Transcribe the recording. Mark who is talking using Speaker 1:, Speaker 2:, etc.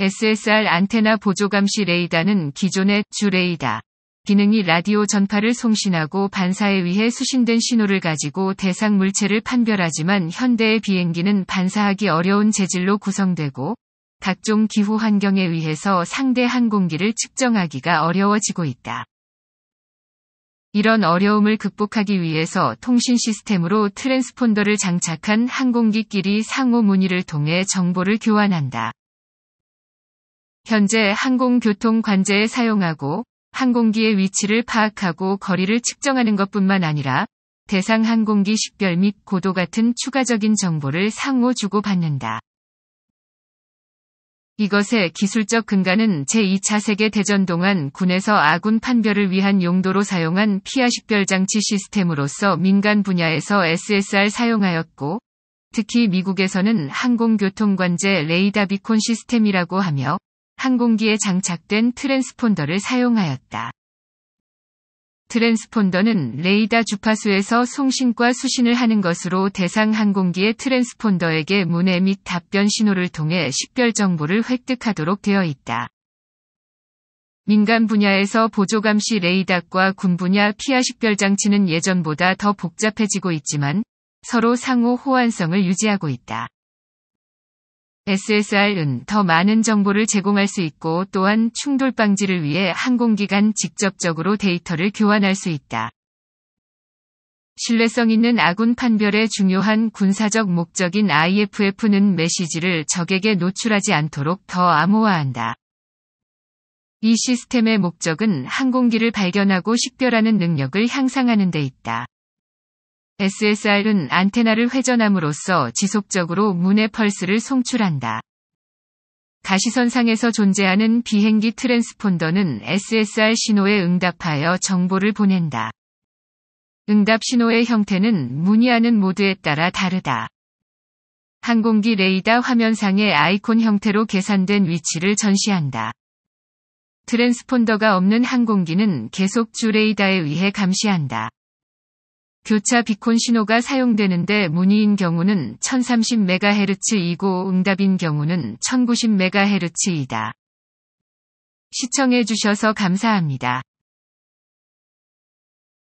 Speaker 1: SSR 안테나 보조감시 레이다는 기존의 주레이다 기능이 라디오 전파를 송신하고 반사에 의해 수신된 신호를 가지고 대상 물체를 판별하지만 현대의 비행기는 반사하기 어려운 재질로 구성되고 각종 기후 환경에 의해서 상대 항공기를 측정하기가 어려워지고 있다. 이런 어려움을 극복하기 위해서 통신 시스템으로 트랜스폰더를 장착한 항공기끼리 상호 문의를 통해 정보를 교환한다. 현재 항공교통 관제에 사용하고 항공기의 위치를 파악하고 거리를 측정하는 것뿐만 아니라 대상 항공기 식별 및 고도 같은 추가적인 정보를 상호 주고받는다. 이것의 기술적 근간은 제2차 세계대전 동안 군에서 아군 판별을 위한 용도로 사용한 피아 식별장치 시스템으로서 민간 분야에서 SSR 사용하였고, 특히 미국에서는 항공교통관제 레이다 비콘 시스템이라고 하며 항공기에 장착된 트랜스폰더를 사용하였다. 트랜스폰더는 레이다 주파수에서 송신과 수신을 하는 것으로 대상 항공기의 트랜스폰더에게 문해 및 답변 신호를 통해 식별 정보를 획득하도록 되어 있다. 민간 분야에서 보조 감시 레이더과 군 분야 피아 식별 장치는 예전보다 더 복잡해지고 있지만 서로 상호 호환성을 유지하고 있다. SSR은 더 많은 정보를 제공할 수 있고 또한 충돌 방지를 위해 항공기간 직접적으로 데이터를 교환할 수 있다. 신뢰성 있는 아군 판별의 중요한 군사적 목적인 IFF는 메시지를 적에게 노출하지 않도록 더 암호화한다. 이 시스템의 목적은 항공기를 발견하고 식별하는 능력을 향상하는 데 있다. SSR은 안테나를 회전함으로써 지속적으로 문의 펄스를 송출한다. 가시선상에서 존재하는 비행기 트랜스폰더는 SSR 신호에 응답하여 정보를 보낸다. 응답 신호의 형태는 문의하는 모드에 따라 다르다. 항공기 레이더 화면상의 아이콘 형태로 계산된 위치를 전시한다. 트랜스폰더가 없는 항공기는 계속 주 레이더에 의해 감시한다. 교차 비콘 신호가 사용되는데 문의인 경우는 1030MHz이고 응답인 경우는 1090MHz이다. 시청해주셔서 감사합니다.